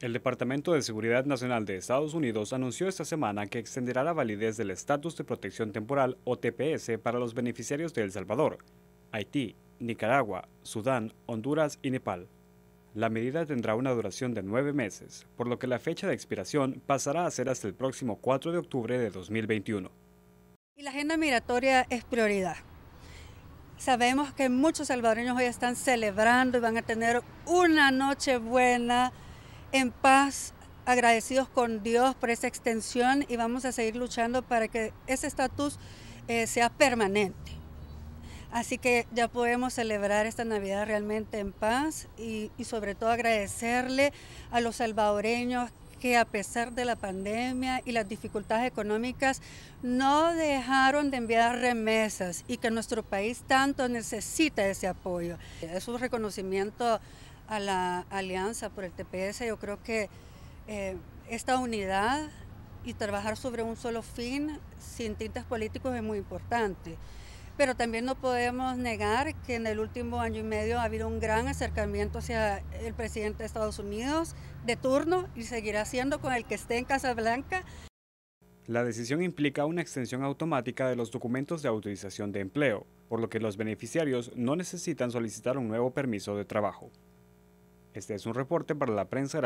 El Departamento de Seguridad Nacional de Estados Unidos anunció esta semana que extenderá la validez del Estatus de Protección Temporal o TPS para los beneficiarios de El Salvador, Haití, Nicaragua, Sudán, Honduras y Nepal. La medida tendrá una duración de nueve meses, por lo que la fecha de expiración pasará a ser hasta el próximo 4 de octubre de 2021. Y la agenda migratoria es prioridad. Sabemos que muchos salvadoreños hoy están celebrando y van a tener una noche buena en paz, agradecidos con Dios por esa extensión y vamos a seguir luchando para que ese estatus eh, sea permanente. Así que ya podemos celebrar esta Navidad realmente en paz y, y sobre todo agradecerle a los salvadoreños que a pesar de la pandemia y las dificultades económicas no dejaron de enviar remesas y que nuestro país tanto necesita ese apoyo. Es un reconocimiento a la alianza por el TPS. Yo creo que eh, esta unidad y trabajar sobre un solo fin sin tintes políticos es muy importante. Pero también no podemos negar que en el último año y medio ha habido un gran acercamiento hacia el presidente de Estados Unidos de turno y seguirá siendo con el que esté en Casa Blanca. La decisión implica una extensión automática de los documentos de autorización de empleo, por lo que los beneficiarios no necesitan solicitar un nuevo permiso de trabajo. Este es un reporte para la prensa